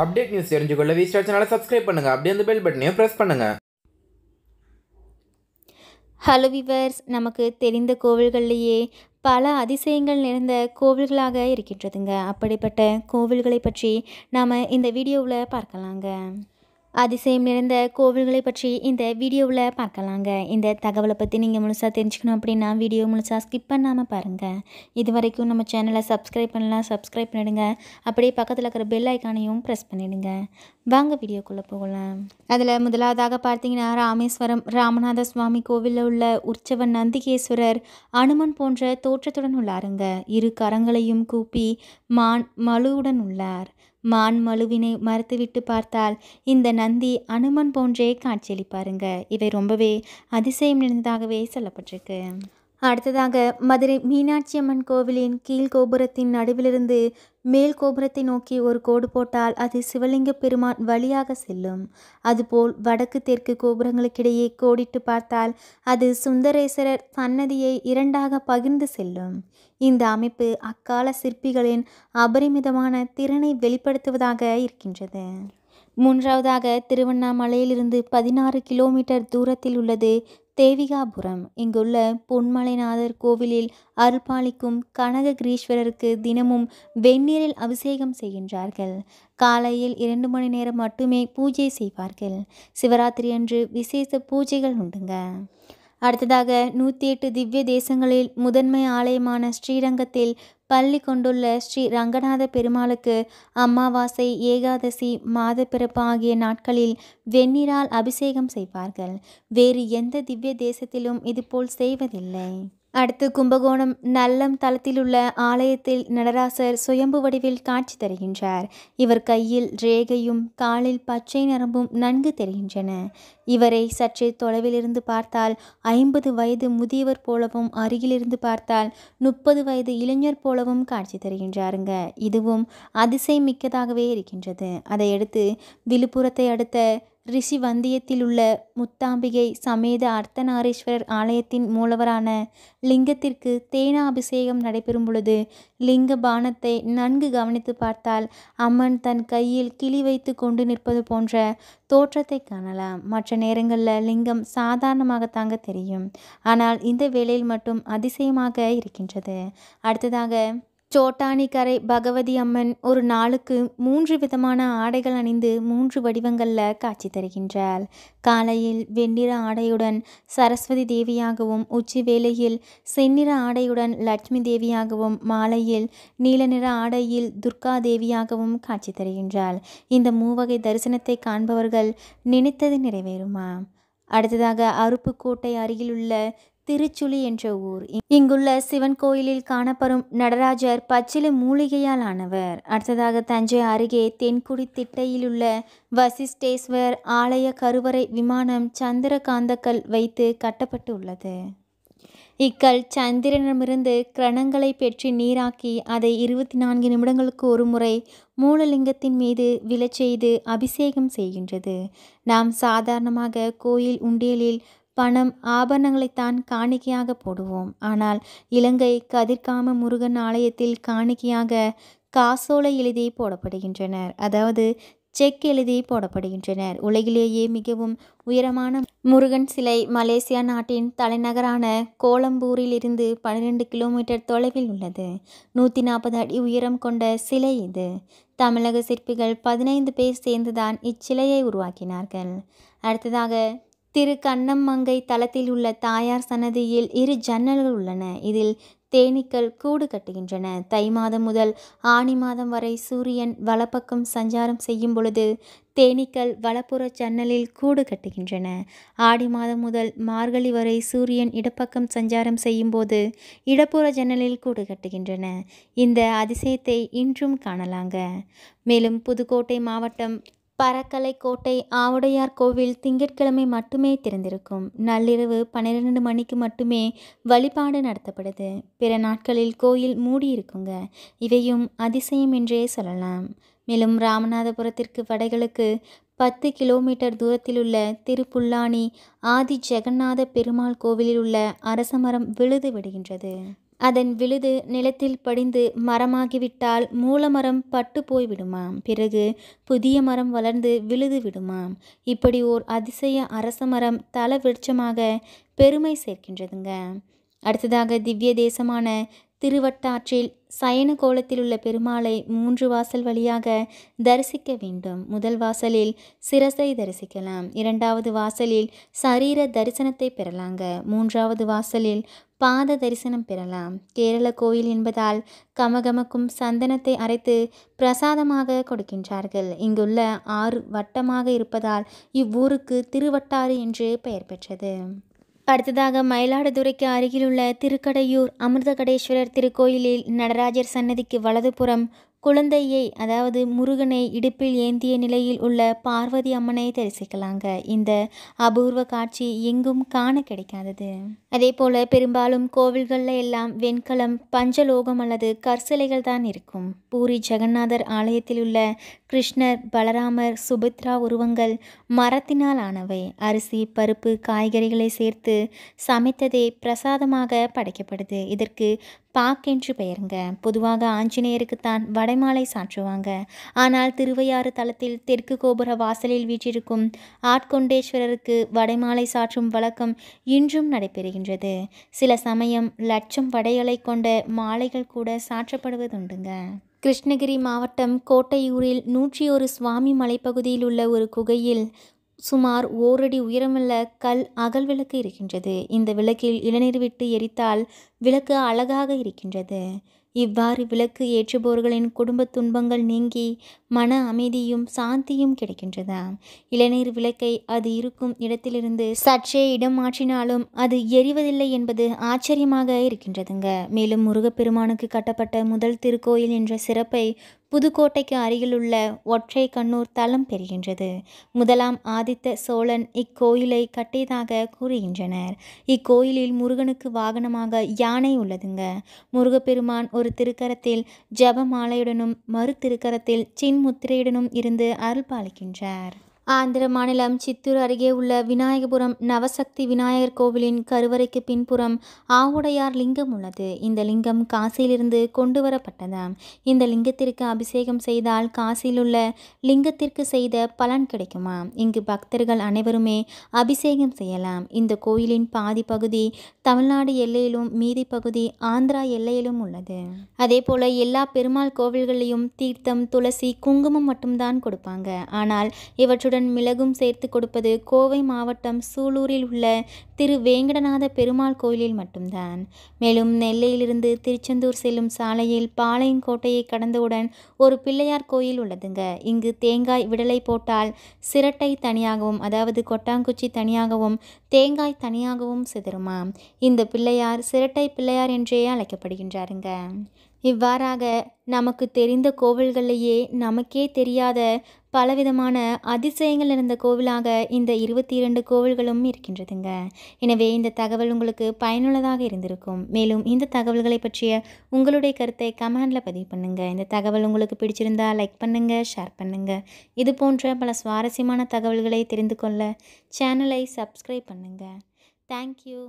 update news தெரிஞ்சுக்கொள்ள V Star சேனலை subscribe பண்ணுங்கள் அப்படியே அந்த பெல் பட்டனையும் ப்ரெஸ் பண்ணுங்கள் ஹலோ விவர்ஸ் நமக்கு தெரிந்த கோவில்கள்லேயே பல அதிசயங்கள் நிறைந்த கோவில்களாக இருக்கின்றதுங்க அப்படிப்பட்ட கோவில்களை பற்றி நாம் இந்த வீடியோவில் பார்க்கலாங்க அதிசயம் நிறைந்த கோவில்களை பற்றி இந்த வீடியோவில் பார்க்கலாங்க இந்த தகவலை பற்றி நீங்கள் முழுசாக தெரிஞ்சுக்கணும் அப்படின்னா வீடியோ முழுசாக ஸ்கிப் பண்ணாமல் பாருங்கள் இது வரைக்கும் நம்ம சேனலை சப்ஸ்கிரைப் பண்ணலாம் சப்ஸ்கிரைப் பண்ணிடுங்க அப்படியே பக்கத்தில் இருக்கிற பெல் ஐக்கானையும் ப்ரெஸ் பண்ணிவிடுங்க வாங்க வீடியோக்குள்ளே போகலாம் அதில் முதலாவதாக பார்த்தீங்கன்னா ராமேஸ்வரம் ராமநாத சுவாமி கோவிலில் உள்ள உற்சவன் நந்திகேஸ்வரர் அனுமன் போன்ற தோற்றத்துடன் உள்ளாருங்க இரு கரங்களையும் கூப்பி மான் மலுவுடன் உள்ளார் மான் மழுவினை மறுத்துவிட்டு பார்த்தால் இந்த நந்தி அனுமன் போன்றே காட்சியளிப்பாருங்க இவை ரொம்பவே அதிசயம் நிறைந்ததாகவே சொல்லப்பட்டிருக்கு அடுத்ததாக மதுரை மீனாட்சி அம்மன் கோவிலின் கீழ் கோபுரத்தின் நடுவிலிருந்து மேல் கோபுரத்தை நோக்கி ஒரு கோடு போட்டால் அது சிவலிங்க பெருமான் வழியாக செல்லும் அதுபோல் வடக்கு தெற்கு கோபுரங்களுக்கிடையே கோடிட்டு பார்த்தால் அது சுந்தரேசரர் சன்னதியை இரண்டாக பகிர்ந்து செல்லும் இந்த அமைப்பு அக்கால சிற்பிகளின் அபரிமிதமான திறனை வெளிப்படுத்துவதாக இருக்கின்றது மூன்றாவதாக திருவண்ணாமலையிலிருந்து பதினாறு கிலோமீட்டர் தூரத்தில் உள்ளது தேவிகாபுரம் இங்குள்ள பொன்மலைநாதர் கோவிலில் அருள்பாலிக்கும் கனககிரீஸ்வரருக்கு தினமும் வெந்நீரில் அபிஷேகம் செய்கின்றார்கள் காலையில் இரண்டு மணி நேரம் மட்டுமே பூஜை செய்வார்கள் சிவராத்திரி அன்று விசேஷ பூஜைகள் உண்டுங்க அடுத்ததாக நூற்றி எட்டு திவ்ய தேசங்களில் முதன்மை ஆலயமான ஸ்ரீரங்கத்தில் பள்ளி கொண்டுள்ள ஸ்ரீ ரங்கநாத பெருமாளுக்கு அமாவாசை ஏகாதசி மாதப்பிறப்பு ஆகிய நாட்களில் வெந்நீரால் அபிஷேகம் செய்வார்கள் வேறு எந்த திவ்ய தேசத்திலும் இதுபோல் செய்வதில்லை அடுத்து கும்பகோணம் நல்லம் தளத்தில் உள்ள ஆலயத்தில் நடராசர் சுயம்பு வடிவில் காட்சி தருகின்றார் இவர் கையில் ரேகையும் காலில் பச்சை நரம்பும் நன்கு தெரிகின்றன இவரை சற்றே தொலைவிலிருந்து பார்த்தால் ஐம்பது வயது முதியவர் போலவும் அருகிலிருந்து பார்த்தால் முப்பது வயது இளைஞர் போலவும் காட்சி தருகின்றாருங்க இதுவும் அதிசயமிக்கதாகவே மிக்கதாகவே இருக்கின்றது அதையடுத்து விழுப்புரத்தை அடுத்த ரிஷி வந்தியத்தில் உள்ள முத்தாம்பிகை சமேத அர்த்தநாரீஸ்வரர் ஆலயத்தின் மூலவரான லிங்கத்திற்கு தேனா அபிஷேகம் நடைபெறும் பொழுது லிங்க பானத்தை நன்கு கவனித்து பார்த்தால் அம்மன் தன் கையில் கிளி வைத்து கொண்டு நிற்பது போன்ற தோற்றத்தை காணலாம் மற்ற நேரங்களில் லிங்கம் சாதாரணமாக தாங்க தெரியும் ஆனால் இந்த வேளையில் மட்டும் அதிசயமாக இருக்கின்றது அடுத்ததாக சோட்டானிக்கரை பகவதி அம்மன் ஒரு நாளுக்கு மூன்று விதமான ஆடைகள் அணிந்து மூன்று வடிவங்களில் காட்சி தருகின்றாள் காலையில் வெண்ணிற ஆடையுடன் சரஸ்வதி தேவியாகவும் உச்சி வேளையில் செந்நிற ஆடையுடன் லட்சுமி தேவியாகவும் மாலையில் நீல நிற ஆடையில் துர்கா தேவியாகவும் காட்சி தருகின்றாள் இந்த மூவகை தரிசனத்தை காண்பவர்கள் நினைத்தது நிறைவேறுமா அடுத்ததாக அருப்புக்கோட்டை அருகிலுள்ள திருச்சுழி என்ற ஊர் இங்குள்ள சிவன் கோயிலில் காணப்படும் நடராஜர் பச்சிலு மூலிகையால் ஆனவர் அடுத்ததாக தஞ்சை அருகே தென்குடி திட்டையில் உள்ள வசிஷ்டேஸ்வர் ஆலய கருவறை விமானம் சந்திரகாந்தக்கல் வைத்து கட்டப்பட்டு உள்ளது இக்கல் சந்திரனிடமிருந்து கிரணங்களை பெற்று நீராக்கி அதை இருபத்தி நான்கு நிமிடங்களுக்கு ஒரு முறை மூலலிங்கத்தின் மீது விழச் செய்து அபிஷேகம் செய்கின்றது நாம் சாதாரணமாக கோயில் உண்டியலில் பணம் ஆபரணங்களைத்தான் காணிக்கையாக போடுவோம் ஆனால் இலங்கை கதிர்காம முருகன் ஆலயத்தில் காணிக்கையாக காசோலை எழுதி போடப்படுகின்றனர் அதாவது செக் எழுதி போடப்படுகின்றனர் உலகிலேயே மிகவும் உயரமான முருகன் சிலை மலேசியா நாட்டின் தலைநகரான கோலம்பூரில் இருந்து பன்னிரெண்டு கிலோமீட்டர் தொலைவில் உள்ளது நூற்றி நாற்பது அடி உயரம் கொண்ட சிலை இது தமிழக சிற்பிகள் பதினைந்து பேர் சேர்ந்துதான் இச்சிலையை உருவாக்கினார்கள் அடுத்ததாக திரு கண்ணம்மங்கை தளத்தில் உள்ள தாயார் சன்னதியில் இரு ஜன்னல்கள் உள்ளன இதில் தேனீக்கள் கூடு கட்டுகின்றன தை மாதம் முதல் ஆணி மாதம் வரை சூரியன் வலப்பக்கம் சஞ்சாரம் செய்யும் பொழுது தேனீக்கள் வலப்புற ஜன்னலில் கூடு கட்டுகின்றன ஆடி மாதம் முதல் மார்கழி வரை சூரியன் இடப்பக்கம் சஞ்சாரம் செய்யும் போது இடப்புற ஜன்னலில் கூடு கட்டுகின்றன இந்த அதிசயத்தை இன்றும் காணலாங்க மேலும் புதுக்கோட்டை மாவட்டம் பறக்கலை கோட்டை ஆவுடையார் கோவில் திங்கட்கிழமை மட்டுமே திறந்திருக்கும் நள்ளிரவு பன்னிரெண்டு மணிக்கு மட்டுமே வழிபாடு நடத்தப்படுது பிற நாட்களில் கோயில் மூடியிருக்குங்க இவையும் அதிசயம் என்றே சொல்லலாம் மேலும் ராமநாதபுரத்திற்கு வடைகளுக்கு பத்து கிலோமீட்டர் தூரத்தில் உள்ள திருப்புல்லானி ஆதி ஜெகநாத பெருமாள் கோவிலில் உள்ள அரசமரம் விழுது விடுகின்றது அதன் விழுது நிலத்தில் படிந்து மரமாகிவிட்டால் மூலமரம் பட்டு போய்விடுமாம் பிறகு புதிய மரம் வளர்ந்து விழுது விடுமாம் இப்படி ஓர் அதிசய அரச மரம் தல விருட்சமாக பெருமை சேர்க்கின்றதுங்க அடுத்ததாக திவ்ய தேசமான திருவட்டாற்றில் சயன கோலத்தில் உள்ள பெருமாளை மூன்று வாசல் வழியாக தரிசிக்க வேண்டும் முதல் வாசலில் சிரசை தரிசிக்கலாம் இரண்டாவது வாசலில் சரீர தரிசனத்தை பெறலாங்க மூன்றாவது வாசலில் பாத தரிசனம் பெறலாம் கேரள கோயில் என்பதால் கமகமக்கும் சந்தனத்தை அரைத்து பிரசாதமாக கொடுக்கின்றார்கள் இங்குள்ள ஆறு வட்டமாக இருப்பதால் இவ்வூருக்கு திருவட்டாறு என்று பெயர் பெற்றது அடுத்ததாக மயிலாடுதுறைக்கு அருகிலுள்ள திருக்கடையூர் அமிர்தகடேஸ்வரர் திருக்கோயிலில் நடராஜர் சன்னதிக்கு வலதுபுறம் குழந்தையை அதாவது முருகனை இடுப்பில் ஏந்திய நிலையில் உள்ள பார்வதி அம்மனை தரிசிக்கலாங்க இந்த அபூர்வ காட்சி எங்கும் காண கிடைக்காதது அதே போல் பெரும்பாலும் கோவில்களில் எல்லாம் வெண்கலம் பஞ்சலோகம் அல்லது கற்சிலைகள் தான் இருக்கும் பூரி ஜெகநாதர் ஆலயத்தில் உள்ள கிருஷ்ணர் பலராமர் சுபத்ரா உருவங்கள் மரத்தினால் ஆனவை அரிசி பருப்பு காய்கறிகளை சேர்த்து சமைத்ததே பிரசாதமாக படைக்கப்படுது இதற்கு பாக் என்று பெயருங்க பொதுவாக ஆஞ்சநேயருக்குத்தான் வடைமாலை சாற்றுவாங்க ஆனால் திருவையாறு தளத்தில் தெற்கு கோபுர வாசலில் வீற்றிருக்கும் ஆட்கொண்டேஸ்வரருக்கு வடைமாலை சாற்றும் வழக்கம் இன்றும் நடைபெறுகின்றது சில சமயம் லட்சம் வடைகளை கொண்ட மாலைகள் கூட சாற்றப்படுவதுண்டுங்க கிருஷ்ணகிரி மாவட்டம் கோட்டையூரில் நூற்றி ஒரு சுவாமி மலைப்பகுதியில் உள்ள ஒரு குகையில் சுமார் ஓரடி உயரமுள்ள கல் அகல் விளக்கு இருக்கின்றது இந்த விளக்கில் இளநீர் விட்டு எரித்தால் விளக்கு அழகாக இருக்கின்றது இவ்வாறு விளக்கு ஏற்றுபவர்களின் குடும்ப துன்பங்கள் நீங்கி மன அமைதியும் சாந்தியும் கிடைக்கின்றது இளநீர் விளக்கை அது இருக்கும் இடத்திலிருந்து சற்றே இடம் மாற்றினாலும் அது எரிவதில்லை என்பது ஆச்சரியமாக இருக்கின்றதுங்க மேலும் முருகப்பெருமானுக்கு கட்டப்பட்ட முதல் திருக்கோயில் என்ற சிறப்பை புதுக்கோட்டைக்கு அருகிலுள்ள ஒற்றை கண்ணூர் தலம் பெறுகின்றது முதலாம் ஆதித்த சோழன் இக்கோயிலை கட்டியதாக கூறுகின்றனர் இக்கோயிலில் முருகனுக்கு வாகனமாக யானை உள்ளதுங்க முருகப்பெருமான் ஒரு திருக்கரத்தில் ஜபமாலையுடனும் மறு திருக்கரத்தில் சின்முத்திரையுடனும் இருந்து அருள்பாலிக்கின்றார் ஆந்திர மாநிலம் சித்தூர் அருகே உள்ள விநாயகபுரம் நவசக்தி விநாயகர் கோவிலின் கருவறைக்கு பின்புறம் ஆவுடையார் லிங்கம் உள்ளது இந்த லிங்கம் காசியிலிருந்து கொண்டு வரப்பட்டது இந்த லிங்கத்திற்கு அபிஷேகம் செய்தால் காசியிலுள்ள லிங்கத்திற்கு செய்த பலன் கிடைக்குமா இங்கு பக்தர்கள் அனைவருமே அபிஷேகம் செய்யலாம் இந்த கோயிலின் பாதி பகுதி தமிழ்நாடு எல்லையிலும் மீதி பகுதி ஆந்திரா எல்லையிலும் உள்ளது அதே போல எல்லா பெருமாள் கோவில்களையும் தீர்த்தம் துளசி குங்குமம் மட்டும்தான் கொடுப்பாங்க ஆனால் இவற்றுடன் உடன் மிளகும் சேர்த்து கொடுப்பது கோவை மாவட்டம் சூலூரில் உள்ள திரு வேங்கடநாத பெருமாள் கோயிலில் மட்டும்தான் மேலும் நெல்லையிலிருந்து திருச்செந்தூர் செல்லும் சாலையில் பாளையங்கோட்டையை கடந்தவுடன் ஒரு பிள்ளையார் கோயில் உள்ளதுங்க இங்கு தேங்காய் விடலை போட்டால் சிரட்டை தனியாகவும் அதாவது கொட்டாங்குச்சி தனியாகவும் தேங்காய் தனியாகவும் சிதறுமாம் இந்த பிள்ளையார் சிரட்டை பிள்ளையார் என்றே அழைக்கப்படுகின்றாருங்க இவ்வாறாக நமக்கு தெரிந்த கோவில்கள்லேயே நமக்கே தெரியாத பலவிதமான அதிசயங்கள் இருந்த கோவிலாக இந்த இருபத்தி இரண்டு கோவில்களும் இருக்கின்றதுங்க எனவே இந்த தகவல் உங்களுக்கு பயனுள்ளதாக இருந்திருக்கும் மேலும் இந்த தகவல்களை பற்றிய உங்களுடைய கருத்தை கமெண்டில் பதிவு பண்ணுங்கள் இந்த தகவல் உங்களுக்கு பிடிச்சிருந்தா லைக் பண்ணுங்கள் ஷேர் பண்ணுங்கள் இது போன்ற பல சுவாரஸ்யமான தகவல்களை தெரிந்து கொள்ள சேனலை சப்ஸ்கிரைப் பண்ணுங்கள் தேங்க்யூ